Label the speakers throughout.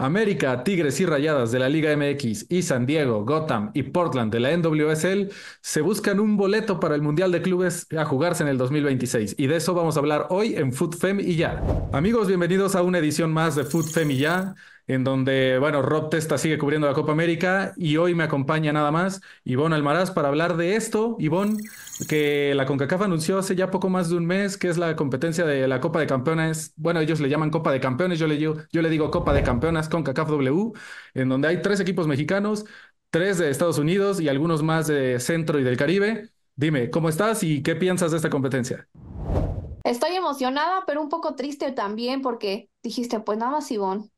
Speaker 1: América, Tigres y Rayadas de la Liga MX y San Diego, Gotham y Portland de la NWSL se buscan un boleto para el Mundial de Clubes a jugarse en el 2026 y de eso vamos a hablar hoy en Food Fem y ya. Amigos, bienvenidos a una edición más de Fem y ya en donde, bueno, Rob Testa sigue cubriendo la Copa América y hoy me acompaña nada más Ivonne Almaraz para hablar de esto. Ivonne, que la CONCACAF anunció hace ya poco más de un mes que es la competencia de la Copa de Campeones. Bueno, ellos le llaman Copa de Campeones, yo le digo, yo le digo Copa de Campeonas CONCACAF W, en donde hay tres equipos mexicanos, tres de Estados Unidos y algunos más de Centro y del Caribe. Dime, ¿cómo estás y qué piensas de esta competencia?
Speaker 2: Estoy emocionada, pero un poco triste también porque dijiste, pues nada más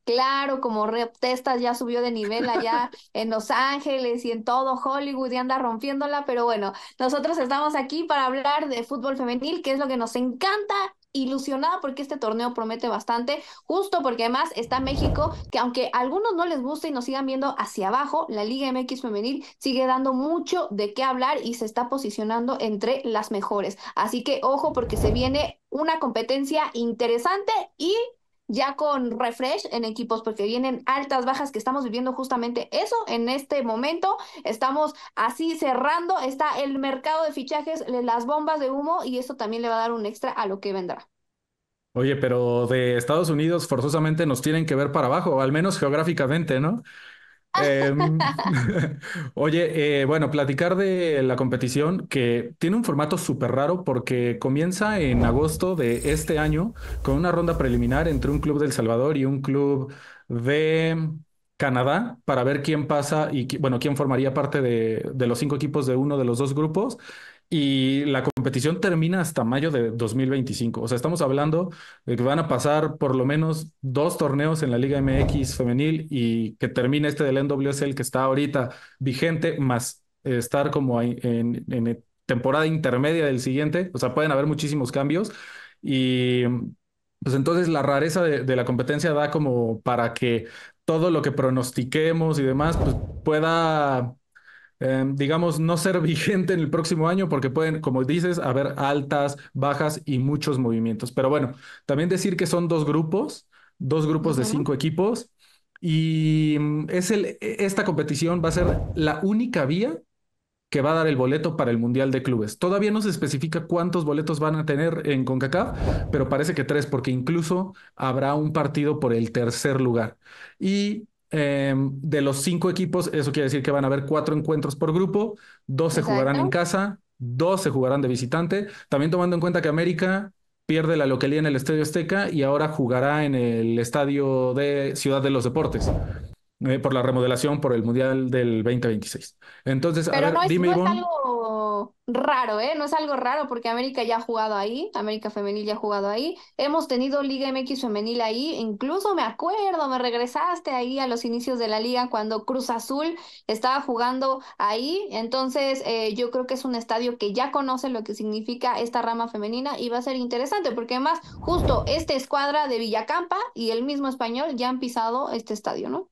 Speaker 2: Claro, como Rep Testas ya subió de nivel allá en Los Ángeles y en todo Hollywood y anda rompiéndola, pero bueno, nosotros estamos aquí para hablar de fútbol femenil, que es lo que nos encanta ilusionada porque este torneo promete bastante, justo porque además está México, que aunque a algunos no les guste y nos sigan viendo hacia abajo, la Liga MX femenil sigue dando mucho de qué hablar y se está posicionando entre las mejores. Así que ojo porque se viene una competencia interesante y ya con refresh en equipos, porque vienen altas, bajas que estamos viviendo justamente eso en este momento. Estamos así cerrando, está el mercado de fichajes, las bombas de humo y eso también le va a dar un extra a lo que vendrá.
Speaker 1: Oye, pero de Estados Unidos forzosamente nos tienen que ver para abajo, al menos geográficamente, ¿no? Em, oye, eh, bueno, platicar de la competición que tiene un formato súper raro porque comienza en agosto de este año con una ronda preliminar entre un club del Salvador y un club de Canadá para ver quién pasa y, bueno, quién formaría parte de los cinco equipos de uno de los dos grupos y la competición termina hasta mayo de 2025. O sea, estamos hablando de que van a pasar por lo menos dos torneos en la Liga MX femenil y que termine este del NWSL que está ahorita vigente, más estar como en, en temporada intermedia del siguiente. O sea, pueden haber muchísimos cambios y pues entonces la rareza de, la competencia da como para que todo lo que pronostiquemos y demás pues pueda Em, digamos, no ser vigente en el próximo año porque pueden, como dices, haber altas, bajas y muchos movimientos. Pero bueno, también decir que son dos grupos, dos grupos de cinco equipos y mm, es el, e, esta competición va a ser la única vía que va a dar el boleto para el Mundial de Clubes. Todavía no se especifica cuántos boletos van a tener en CONCACAF, pero parece que tres, porque incluso habrá un partido por el tercer lugar. Y Em, de los cinco equipos, eso quiere decir que van a haber cuatro encuentros por grupo, dos se jugarán en casa, dos se jugarán de visitante, también tomando en cuenta que América pierde la localidad en el Estadio Azteca y ahora jugará en el Estadio de Ciudad de los Deportes eh, por la remodelación por el Mundial del 2026. Entonces, a ver, dime,
Speaker 2: raro, ¿eh? No es algo raro porque América ya ha jugado ahí, América Femenil ya ha jugado ahí, hemos tenido Liga MX Femenil ahí, incluso me acuerdo, me regresaste ahí a los inicios de la liga cuando Cruz Azul estaba jugando ahí, entonces eh, yo creo que es un estadio que ya conoce lo que significa esta rama femenina y va a ser interesante porque además justo esta escuadra de Villacampa y el mismo español ya han pisado este estadio,
Speaker 1: ¿no?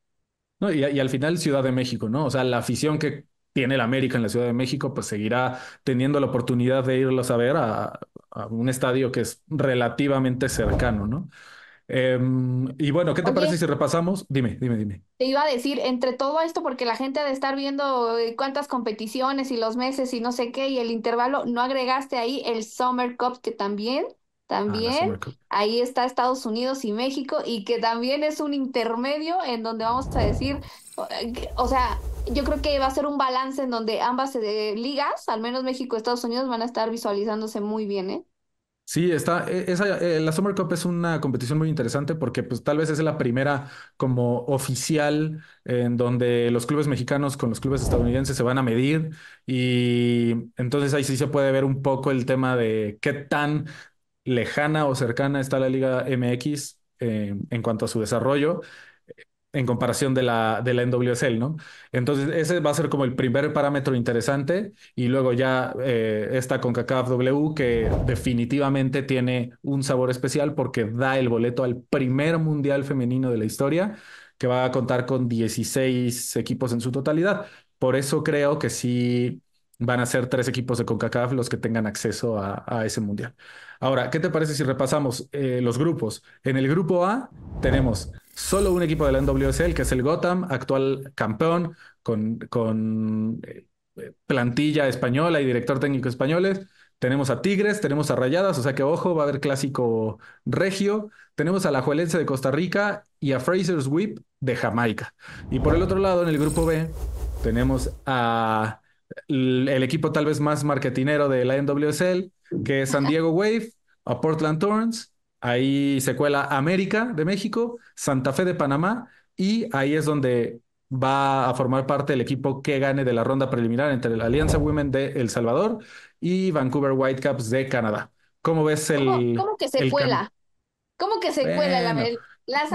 Speaker 1: No, y, y, al final Ciudad de México, ¿no? O sea, la afición que tiene el América en la Ciudad de México, pues seguirá teniendo la oportunidad de irlos a ver a, un estadio que es relativamente cercano, ¿no? Em, y bueno, ¿qué te parece si repasamos? Dime, dime, dime.
Speaker 2: Te iba a decir, entre todo esto, porque la gente ha de estar viendo eh, cuántas competiciones y los meses y no sé qué, y el intervalo, no agregaste ahí el Summer Cup, que también, ah, también, ahí está Estados Unidos y México, y que también es un intermedio en donde vamos a decir, o eh, sea, yo creo que va a ser un balance en donde ambas ligas, al menos México y Estados Unidos, van a estar visualizándose muy bien, ¿eh?
Speaker 1: Sí, está, e, eh, la Summer Cup es una competición muy interesante porque pues, tal vez es la primera como oficial en donde los clubes mexicanos con los clubes estadounidenses se van a medir y entonces ahí sí se puede ver un poco el tema de qué tan lejana o cercana está la Liga MX eh, en cuanto a su desarrollo en comparación de la, de la NWSL, ¿no? Entonces, ese va a ser como el primer parámetro interesante y luego ya eh, esta CONCACAF W que definitivamente tiene un sabor especial porque da el boleto al primer mundial femenino de la historia que va a contar con 16 equipos en su totalidad. Por eso creo que sí van a ser tres equipos de CONCACAF los que tengan acceso a, ese mundial. Ahora, ¿qué te parece si repasamos eh, los grupos? En el grupo A tenemos solo un equipo de la NWSL, que es el Gotham, actual campeón, con, con eh, plantilla española y director técnico españoles. Tenemos a Tigres, tenemos a Rayadas, o sea que ojo, va a haber clásico regio. Tenemos a la Juelense de Costa Rica y a Fraser's Whip de Jamaica. Y por el otro lado, en el grupo B, tenemos a el equipo tal vez más marketinero de la NWSL, que es San Diego Wave, a Portland Thorns Ahí se cuela América de México, Santa Fe de Panamá y ahí es donde va a formar parte del equipo que gane de la ronda preliminar entre la Alianza Women de El Salvador y Vancouver Whitecaps de Canadá. ¿Cómo ves el... ¿Cómo, que se cuela?
Speaker 2: ¿Cómo que se cuela la América?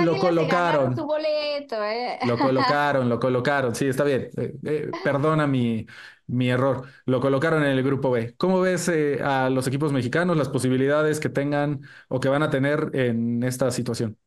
Speaker 2: lo colocaron. ¿eh? Lo colocaron,
Speaker 1: lo colocaron. Sí, está bien. Eh, eh, perdona mi, mi error. Lo colocaron en el grupo B. ¿Cómo ves eh, a los equipos mexicanos, las posibilidades que tengan o que van a tener en esta situación?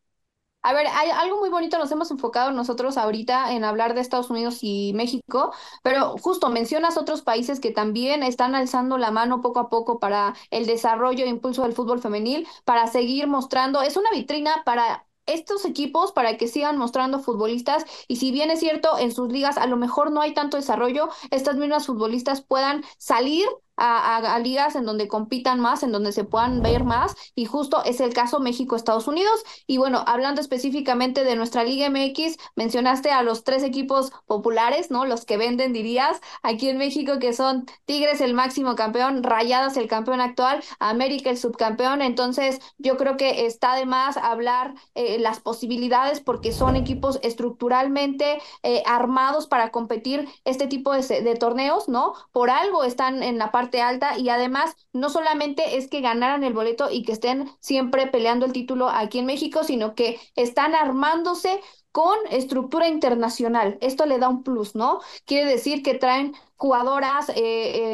Speaker 2: A ver, hay algo muy bonito, nos hemos enfocado nosotros ahorita en hablar de Estados Unidos y México, pero justo mencionas otros países que también están alzando la mano poco a poco para el desarrollo e impulso del fútbol femenil, para seguir mostrando, es una vitrina para estos equipos para que sigan mostrando futbolistas y si bien es cierto en sus ligas a lo mejor no hay tanto desarrollo, estas mismas futbolistas puedan salir a, ligas en donde compitan más, en donde se puedan ver más, y justo es el caso México-Estados Unidos. Y bueno, hablando específicamente de nuestra Liga MX, mencionaste a los tres equipos populares, ¿no? Los que venden, dirías, aquí en México, que son Tigres el máximo campeón, Rayadas el campeón actual, América el subcampeón. Entonces, yo creo que está de más hablar eh, las posibilidades porque son equipos estructuralmente eh, armados para competir este tipo de, de torneos, ¿no? Por algo están en la parte alta y además no solamente es que ganaran el boleto y que estén siempre peleando el título aquí en México, sino que están armándose con estructura internacional. Esto le da un plus, ¿no? Quiere decir que traen jugadoras eh,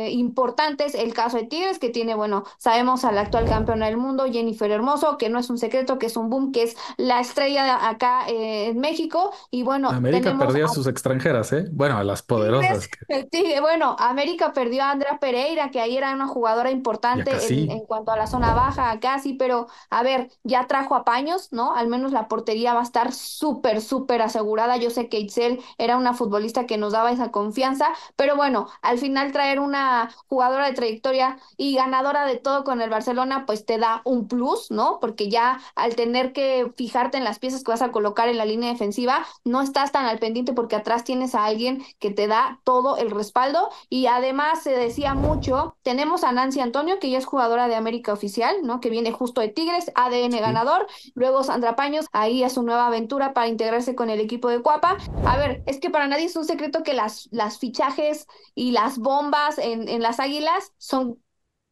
Speaker 2: eh, importantes, el caso de Tigres, que tiene, bueno, sabemos al actual campeona del mundo, Jennifer Hermoso, que no es un secreto, que es un boom, que es la estrella acá eh, en México, y bueno... América perdió a, sus
Speaker 1: extranjeras, ¿eh? Bueno, a las poderosas.
Speaker 2: bueno, América perdió a Andrea Pereira, que ahí era una jugadora importante en, cuanto a la zona baja, casi, pero a ver, ya trajo a Paños, ¿no? Al menos la portería va a estar súper, súper asegurada. Yo sé que Itzel era una futbolista que nos daba esa confianza, pero bueno, bueno, al final traer una jugadora de trayectoria y ganadora de todo con el Barcelona, pues te da un plus, ¿no? Porque ya al tener que fijarte en las piezas que vas a colocar en la línea defensiva, no estás tan al pendiente porque atrás tienes a alguien que te da todo el respaldo. Y además se decía mucho, tenemos a Nancy Antonio, que ya es jugadora de América Oficial, ¿no? Que viene justo de Tigres, ADN ganador, luego Sandra Paños, ahí es su nueva aventura para integrarse con el equipo de Cuapa. A ver, es que para nadie es un secreto que las, las fichajes y las bombas en, en las águilas son,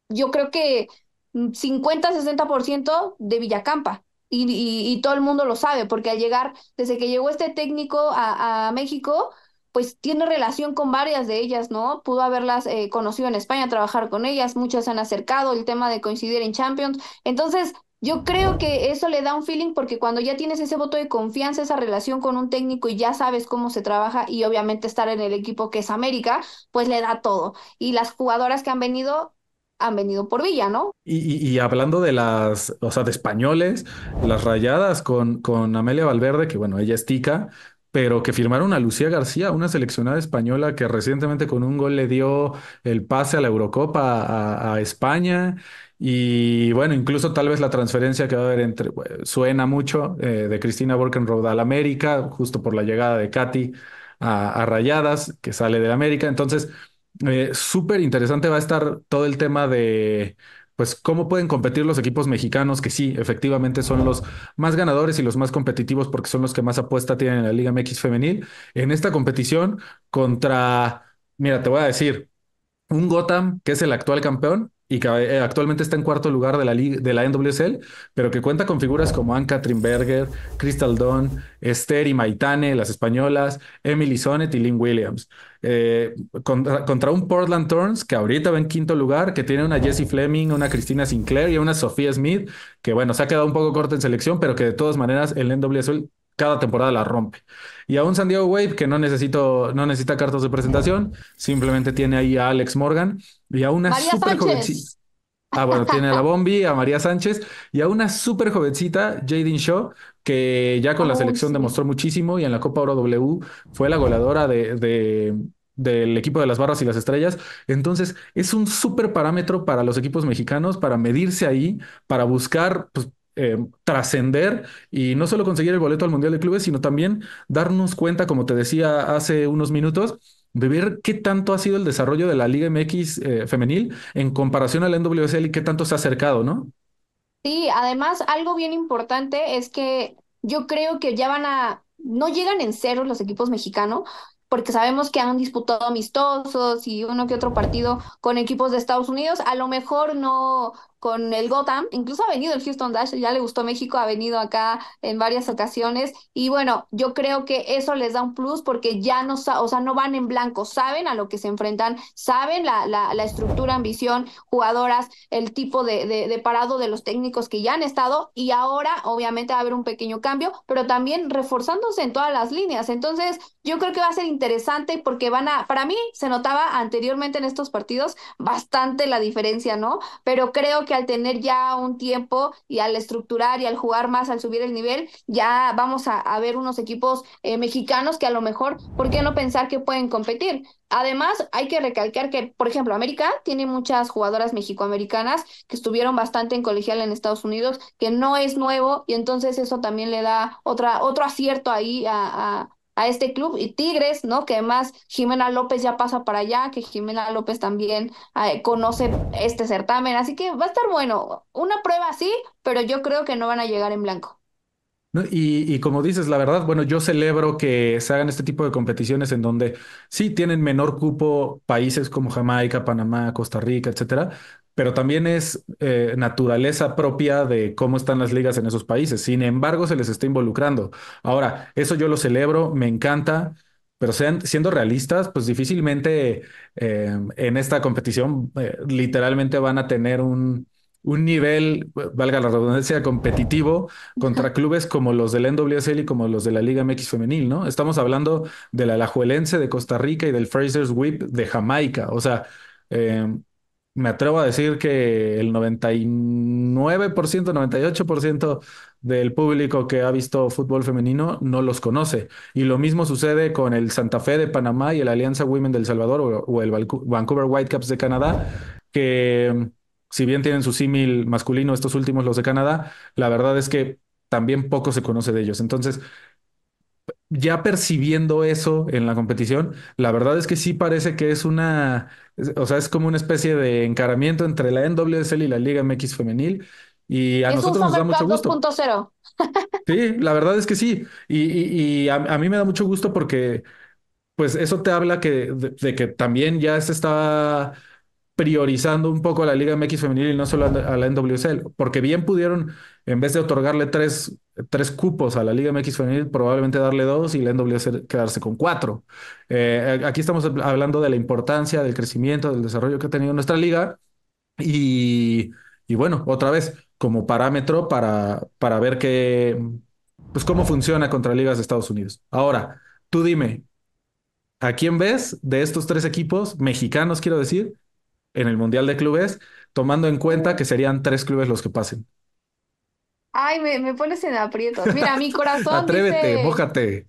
Speaker 2: yo creo que 50-60% mm, de Villacampa. Y, y, todo el mundo lo sabe, porque al llegar, desde que llegó este técnico a, a México, pues tiene relación con varias de ellas, ¿no? Pudo haberlas eh, conocido en España, trabajar con ellas, muchas han acercado, el tema de coincidir en Champions. Entonces, yo creo que eso le da un feeling porque cuando ya tienes ese voto de confianza, esa relación con un técnico y ya sabes cómo se trabaja y obviamente estar en el equipo que es América, pues le da todo. Y las jugadoras que han venido han venido por Villa, ¿no?
Speaker 1: Y, hablando de las, o sea, de españoles, las rayadas con, con Amelia Valverde, que bueno, ella es tica, pero que firmaron a Lucía García, una seleccionada española que recientemente con un gol le dio el pase a la Eurocopa a España. Y bueno, incluso tal vez la transferencia que va a haber entre, pues, suena mucho eh, de Cristina a al América, justo por la llegada de Katy a, Rayadas, que sale del América. Entonces, eh, súper interesante va a estar todo el tema de, pues cómo pueden competir los equipos mexicanos, que sí, efectivamente son los más ganadores y los más competitivos porque son los que más apuesta tienen en la Liga MX femenil, en esta competición contra, mira, te voy a decir, un Gotham, que es el actual campeón, y que eh, actualmente está en cuarto lugar de la, de la NWSL, pero que cuenta con figuras como Katrin Berger, Crystal Dawn, Esther y Maitane, las españolas, Emily Sonnet y Lynn Williams. Eh, contra, un Portland Thorns que ahorita va en quinto lugar, que tiene una Jessie Fleming, una Cristina Sinclair y una Sofía Smith, que bueno, se ha quedado un poco corta en selección, pero que de todas maneras el NWSL cada temporada la rompe. Y a un San Diego Wave que no, necesito, no necesita cartas de presentación, simplemente tiene ahí a Alex Morgan y a una super jovencita. Ah, bueno, tiene a la Bombi, a María Sánchez y a una súper jovencita, Jaden Shaw, que ya con la selección demostró muchísimo y en la Copa Oro W fue la goleadora de, del equipo de las barras y las estrellas. Entonces, es un súper parámetro para los equipos mexicanos, para medirse ahí, para buscar pues, eh, trascender y no solo conseguir el boleto al Mundial de Clubes, sino también darnos cuenta, como te decía hace unos minutos, de ver qué tanto ha sido el desarrollo de la Liga MX eh, femenil en comparación al la NWSL y qué tanto se ha acercado, ¿no?
Speaker 2: Sí, además algo bien importante es que yo creo que ya van a, no llegan en cero los equipos mexicanos, porque sabemos que han disputado amistosos y uno que otro partido con equipos de Estados Unidos, a lo mejor no, con el Gotham, incluso ha venido el Houston Dash, ya le gustó México, ha venido acá en varias ocasiones y bueno, yo creo que eso les da un plus porque ya no, o sea, no van en blanco, saben a lo que se enfrentan, saben la, la, estructura, ambición, jugadoras, el tipo de, de, de parado de los técnicos que ya han estado y ahora obviamente va a haber un pequeño cambio, pero también reforzándose en todas las líneas. Entonces, yo creo que va a ser interesante porque van a, para mí se notaba anteriormente en estos partidos bastante la diferencia, ¿no? Pero creo que al tener ya un tiempo y al estructurar y al jugar más, al subir el nivel, ya vamos a, ver unos equipos eh, mexicanos que a lo mejor, ¿por qué no pensar que pueden competir? Además, hay que recalcar que, por ejemplo, América tiene muchas jugadoras mexicoamericanas que estuvieron bastante en colegial en Estados Unidos, que no es nuevo, y entonces eso también le da otra, otro acierto ahí a a este club y Tigres, ¿no? Que además Jimena López ya pasa para allá, que Jimena López también ah, conoce este certamen, así que va a estar bueno. Una prueba sí, pero yo creo que no van a llegar en blanco.
Speaker 1: y, y, como dices, la verdad, bueno, yo celebro que se hagan este tipo de competiciones en donde sí tienen menor cupo países como Jamaica, Panamá, Costa Rica, etcétera, pero también es eh, naturaleza propia de cómo están las ligas en esos países. Sin embargo, se les está involucrando. Ahora, eso yo lo celebro, me encanta, pero siendo realistas, pues difícilmente eh, en esta competición eh, literalmente van a tener un, un nivel, valga la redundancia, competitivo contra clubes como los del NWSL y como los de la Liga MX Femenil, ¿no? Estamos hablando del Alajuelense de Costa Rica y del Fraser's Whip de Jamaica. O sea, me atrevo a decir que el 99%, 98% del público que ha visto fútbol femenino no los conoce. Y lo mismo sucede con el Santa Fe de Panamá y el Alianza Women del Salvador o, o el Vancouver Whitecaps de Canadá, que si bien tienen su símil masculino, estos últimos los de Canadá, la verdad es que también poco se conoce de ellos. Entonces, ya percibiendo eso en la competición, la verdad es que sí parece que es una, o sea, es como una especie de encaramiento entre la NWSL y la Liga MX femenil. Y a nosotros nos da mucho gusto. sí, la verdad es que sí. Y, a, mí me da mucho gusto porque, pues, eso te habla que, de, de que también ya se está priorizando un poco a la Liga MX femenil y no solo a la NWSL, porque bien pudieron, en vez de otorgarle tres, tres cupos a la Liga MX femenil, probablemente darle dos y la NWC quedarse con cuatro. Eh, aquí estamos hablando de la importancia, del crecimiento, del desarrollo que ha tenido nuestra liga y, y bueno, otra vez, como parámetro para, para ver qué pues cómo funciona contra ligas de Estados Unidos. Ahora, tú dime, ¿a quién ves de estos tres equipos mexicanos, quiero decir? en el Mundial de Clubes, tomando en cuenta que serían tres clubes los que pasen.
Speaker 2: Ay, me, me pones en aprietos. Mira, mi corazón Atrévete,
Speaker 1: bójate.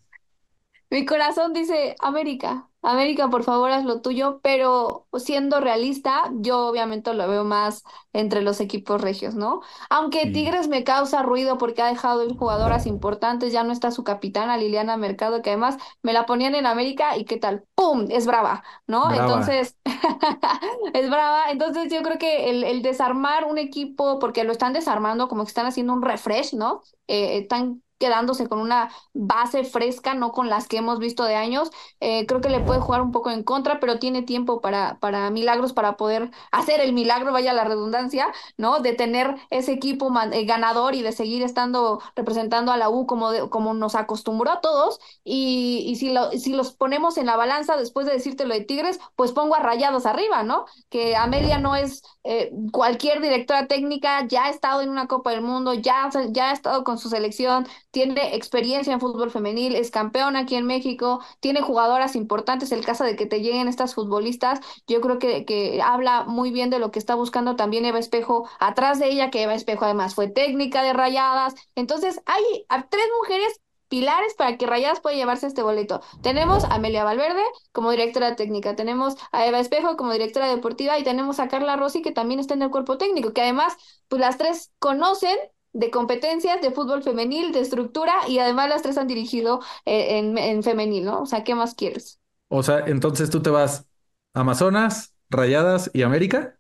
Speaker 2: Mi corazón dice América. América, por favor, haz lo tuyo, pero siendo realista, yo obviamente lo veo más entre los equipos regios, ¿no? Aunque Tigres me causa ruido porque ha dejado ir jugadoras importantes, ya no está su capitana Liliana Mercado, que además me la ponían en América y qué tal, ¡pum! Es brava, ¿no? Entonces, es brava. Entonces yo creo que el, desarmar un equipo, porque lo están desarmando, como que están haciendo un refresh, ¿no? Eh, están eh, quedándose con una base fresca, no con las que hemos visto de años. Eh, creo que le puede jugar un poco en contra, pero tiene tiempo para, para milagros, para poder hacer el milagro, vaya la redundancia, ¿no? De tener ese equipo eh, ganador y de seguir estando representando a la U como, como nos acostumbró a todos. Y, si, lo, si los ponemos en la balanza, después de decirte lo de Tigres, pues pongo a rayados arriba, ¿no? Que Amelia no es eh, cualquier directora técnica, ya ha estado en una Copa del Mundo, ya, ya ha estado con su selección tiene experiencia en fútbol femenil, es campeona aquí en México, tiene jugadoras importantes, el caso de que te lleguen estas futbolistas, yo creo que, que habla muy bien de lo que está buscando también Eva Espejo, atrás de ella, que Eva Espejo además fue técnica de rayadas, entonces hay tres mujeres pilares para que Rayadas pueda llevarse este boleto. Tenemos a Amelia Valverde como directora técnica, tenemos a Eva Espejo como directora deportiva y tenemos a Carla Rossi que también está en el cuerpo técnico, que además pues las tres conocen de competencias, de fútbol femenil, de estructura y además las tres han dirigido eh, en, en femenil, ¿no? O sea, ¿qué más quieres?
Speaker 1: O sea, entonces tú te vas Amazonas, Rayadas y América.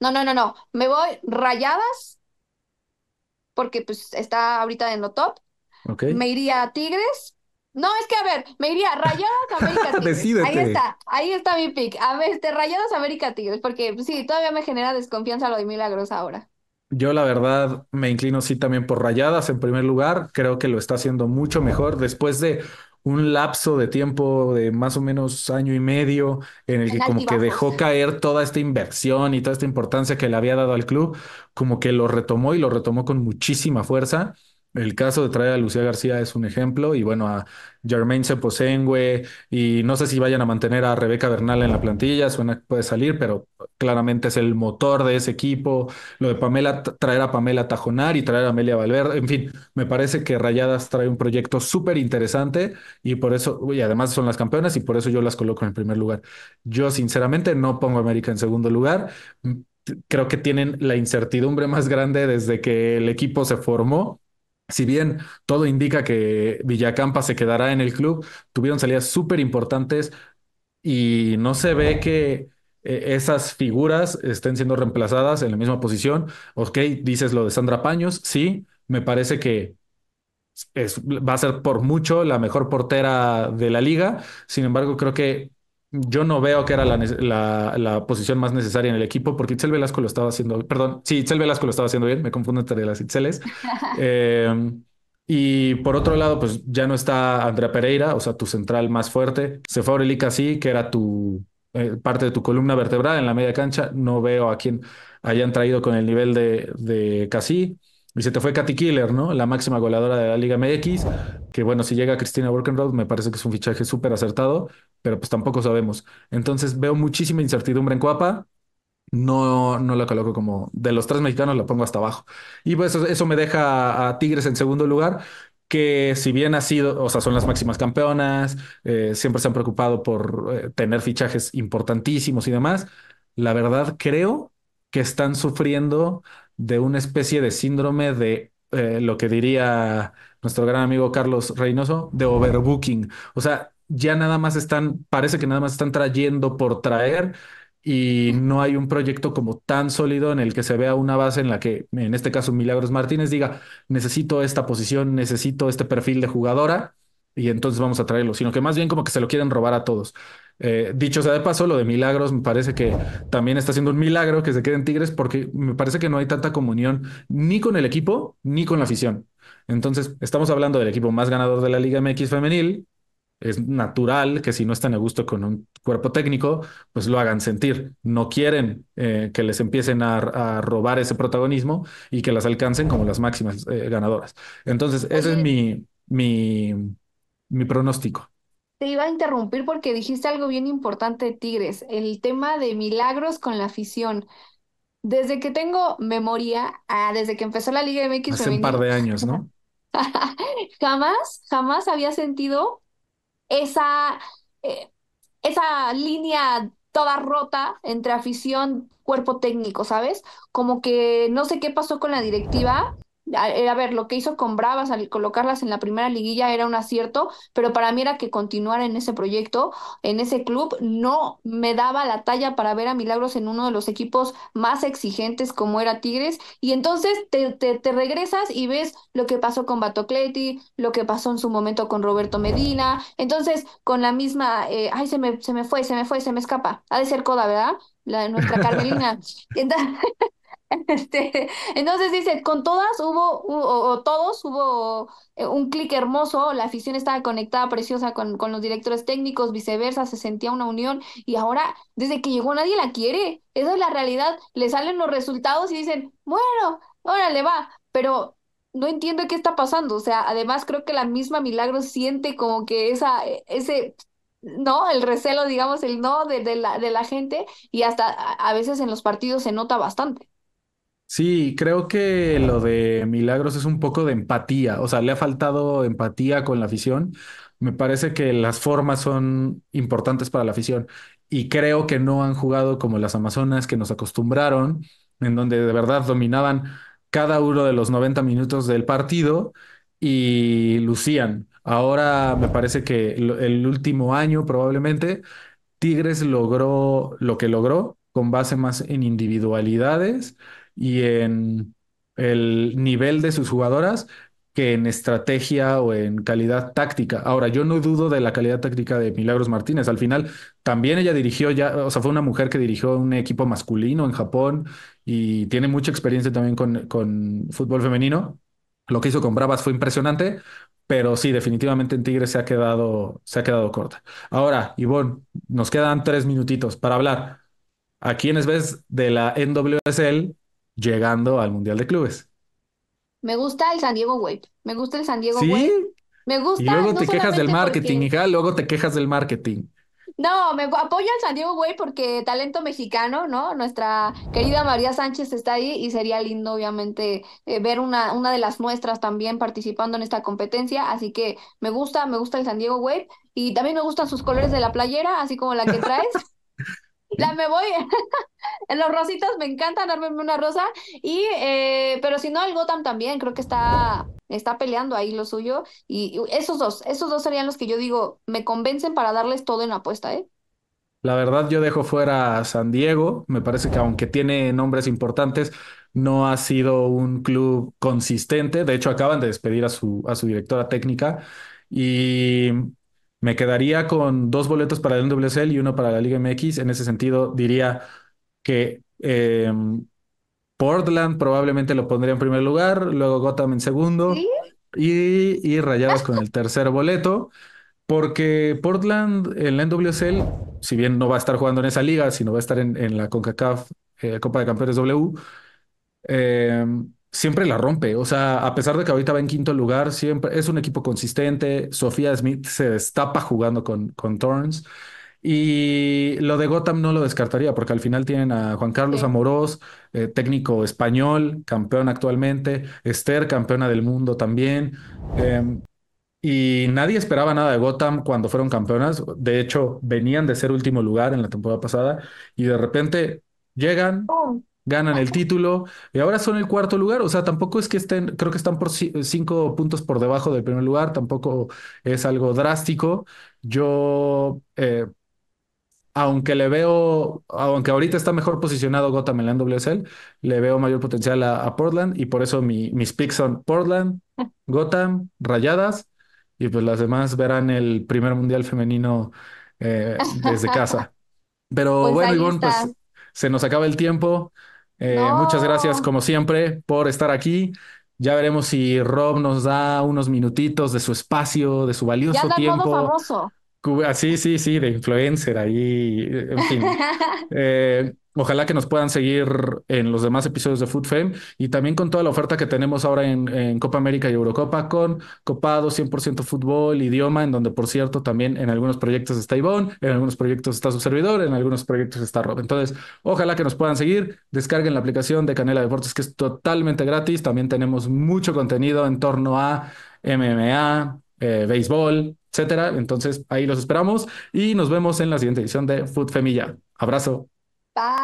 Speaker 2: No, no, no, no. Me voy Rayadas, porque pues está ahorita en lo top. Me iría a Tigres. No, es que a ver, me iría Rayadas, América Ahí está, ahí está mi pick. A ver, este, Rayadas, América Tigres, porque pues, sí, todavía me genera desconfianza lo de Milagros ahora.
Speaker 1: Yo la verdad me inclino sí también por Rayadas en primer lugar. Creo que lo está haciendo mucho mejor después de un lapso de tiempo de más o menos año y medio en el que como que dejó caer toda esta inversión y toda esta importancia que le había dado al club, como que lo retomó y lo retomó con muchísima fuerza. El caso de traer a Lucía García es un ejemplo, y bueno, a Jermaine Seposengue, y no sé si vayan a mantener a Rebeca Bernal en la plantilla, suena que puede salir, pero claramente es el motor de ese equipo. Lo de Pamela, traer a Pamela Tajonar y traer a Amelia Valverde, en fin, me parece que Rayadas trae un proyecto súper interesante, y por eso, y además son las campeonas, y por eso yo las coloco en primer lugar. Yo, sinceramente, no pongo a América en segundo lugar mm, creo que tienen la incertidumbre más grande desde que el equipo se formó si bien todo indica que Villacampa se quedará en el club, tuvieron salidas súper importantes y no se ve que eh, esas figuras estén siendo reemplazadas en la misma posición. Ok, dices lo de Sandra Paños, sí, me parece que va a ser por mucho la mejor portera de la liga. Sin embargo, creo que yo no veo que era la, posición más necesaria en el equipo porque Itzel Velasco lo estaba haciendo, perdón, sí, Itzel Velasco lo estaba haciendo bien, me confundo entre las Itzeles. Em, y por otro lado, pues ya no está Andrea Pereira, o sea, tu central más fuerte. Se fue Aureli que era tu eh, parte de tu columna vertebral en la media cancha. No veo a quien hayan traído con el nivel de, de Casí. Y se te fue Katy Killer, ¿no? La máxima goleadora de la Liga MX. Que bueno, si llega Cristina Road me parece que es un fichaje súper acertado, pero pues tampoco sabemos. Entonces veo muchísima incertidumbre en Cuapa. No, no la coloco como de los tres mexicanos, la pongo hasta abajo. Y pues eso, me deja a Tigres en segundo lugar, que si bien ha sido, o sea, son las máximas campeonas, eh, siempre se han preocupado por eh, tener fichajes importantísimos y demás, la verdad creo que están sufriendo de una especie de síndrome de eh, lo que diría nuestro gran amigo Carlos Reynoso, de overbooking. O sea, ya nada más están, parece que nada más están trayendo por traer y no hay un proyecto como tan sólido en el que se vea una base en la que, en este caso, Milagros Martínez diga, necesito esta posición, necesito este perfil de jugadora y entonces vamos a traerlo, sino que más bien como que se lo quieren robar a todos. Eh, dicho sea de paso, lo de Milagros me parece que también está siendo un milagro que se queden Tigres porque me parece que no hay tanta comunión ni con el equipo ni con la afición. Entonces, estamos hablando del equipo más ganador de la Liga MX femenil. Es natural que si no están a gusto con un cuerpo técnico, pues lo hagan sentir. No quieren eh, que les empiecen a, robar ese protagonismo y que las alcancen como las máximas eh, ganadoras. Entonces, ese es mi, mi pronóstico.
Speaker 2: Te iba a interrumpir porque dijiste algo bien importante, Tigres, el tema de milagros con la afición. Desde que tengo memoria, ah, desde que empezó la Liga MX Hace un par
Speaker 1: de años, ¿no?
Speaker 2: jamás, jamás había sentido esa, eh, esa línea toda rota entre afición, cuerpo técnico, ¿sabes? Como que no sé qué pasó con la directiva, eh, a, ver, lo que hizo con Bravas al colocarlas en la primera liguilla era un acierto, pero para mí era que continuar en ese proyecto, en ese club, no me daba la talla para ver a Milagros en uno de los equipos más exigentes como era Tigres, y entonces te, te, regresas y ves lo que pasó con Batocleti, lo que pasó en su momento con Roberto Medina, entonces con la misma, eh, ay, se me, se me fue, se me fue, se me escapa, ha de ser Coda, ¿verdad? La, de nuestra Carmelina. Este, entonces dice, con todas hubo, o, todos hubo eh, un clic hermoso, la afición estaba conectada preciosa con, con los directores técnicos, viceversa, se sentía una unión y ahora desde que llegó nadie la quiere, esa es la realidad, le salen los resultados y dicen, bueno, órale va, pero no entiendo qué está pasando, o sea, además creo que la misma Milagro siente como que esa, e, ese ¿no? El recelo, digamos, el no de, de, la, de la gente y hasta a veces en los partidos se nota bastante.
Speaker 1: Sí, creo que lo de Milagros es un poco de empatía, o sea, le ha faltado empatía con la afición. Me parece que las formas son importantes para la afición y creo que no han jugado como las Amazonas que nos acostumbraron, en donde de verdad dominaban cada uno de los 90 minutos del partido y lucían. Ahora me parece que el último año probablemente Tigres logró lo que logró con base más en individualidades y en el nivel de sus jugadoras que en estrategia o en calidad táctica. Ahora, yo no dudo de la calidad táctica de Milagros Martínez. Al final, también ella dirigió ya, o sea, fue una mujer que dirigió un equipo masculino en Japón y tiene mucha experiencia también con, con fútbol femenino. Lo que hizo con Bravas fue impresionante, pero sí, definitivamente en Tigre se ha quedado, se ha quedado corta. Ahora, Ivonne, nos quedan tres minutitos para hablar. ¿A quiénes ves de la NWSL llegando al Mundial de Clubes.
Speaker 2: Me gusta el San Diego Wave. Me gusta el San Diego ¿Sí? Me gusta. luego te quejas del marketing, y
Speaker 1: hija. Luego te quejas del marketing.
Speaker 2: No, me apoyo al San Diego Wave porque talento mexicano, ¿no? Nuestra querida María Sánchez está ahí y sería lindo, obviamente, eh, ver una, una de las nuestras también participando en esta competencia. Así que me gusta, me gusta el San Diego Wave y también me gustan sus colores de la playera, así como la que traes. la me voy. en Los rositas me encanta darme una rosa. Y, eh, pero si no, el Gotham también creo que está, está peleando ahí lo suyo. Y esos dos, esos dos serían los que yo digo, me convencen para darles todo en la apuesta, ¿eh?
Speaker 1: La verdad, yo dejo fuera a San Diego. Me parece que aunque tiene nombres importantes, no ha sido un club consistente. De hecho, acaban de despedir a su, a su directora técnica. Y me quedaría con dos boletos para el NWSL y uno para la Liga MX. En ese sentido, diría que em, Portland probablemente lo pondría en primer lugar, luego Gotham en segundo y, y Rayados con el tercer boleto. Porque Portland, en la NWSL, si bien no va a estar jugando en esa liga, sino va a estar en, la CONCACAF eh, Copa de Campeones W, eh, siempre la rompe. O sea, a pesar de que ahorita va en quinto lugar, siempre es un equipo consistente. Sofía Smith se destapa jugando con, con Y lo de Gotham no lo descartaría, porque al final tienen a Juan Carlos Amorós, eh, técnico español, campeón actualmente, Esther, campeona del mundo también. Em, y nadie esperaba nada de Gotham cuando fueron campeonas. De hecho, venían de ser último lugar en la temporada pasada y de repente llegan, ganan el título y ahora son el cuarto lugar. O sea, tampoco es que estén, creo que están por cinco puntos por debajo del primer lugar, tampoco es algo drástico. Yo, eh, aunque le veo, aunque ahorita está mejor posicionado Gotham en la NWSL, le veo mayor potencial a, Portland y por eso mis picks son Portland, Gotham, Rayadas y pues las demás verán el primer mundial femenino eh, desde casa. Pero pues bueno, pues se nos acaba el tiempo. Eh, muchas gracias, como siempre, por estar aquí. Ya veremos si Rob nos da unos minutitos de su espacio, de su valioso tiempo. Ah, sí, sí, sí, de influencer ahí. En fin. Eh, Ojalá que nos puedan seguir en los demás episodios de Food Fame y también con toda la oferta que tenemos ahora en, Copa América y Eurocopa con Copado, 100% Fútbol, Idioma, en donde, por cierto, también en algunos proyectos está Ivonne, en algunos proyectos está su servidor, en algunos proyectos está Rob. Entonces, ojalá que nos puedan seguir. Descarguen la aplicación de Canela Deportes, que es totalmente gratis. También tenemos mucho contenido en torno a MMA, eh, béisbol, etcétera. Entonces, ahí los esperamos y nos vemos en la siguiente edición de Food Femilla. Abrazo. Bye.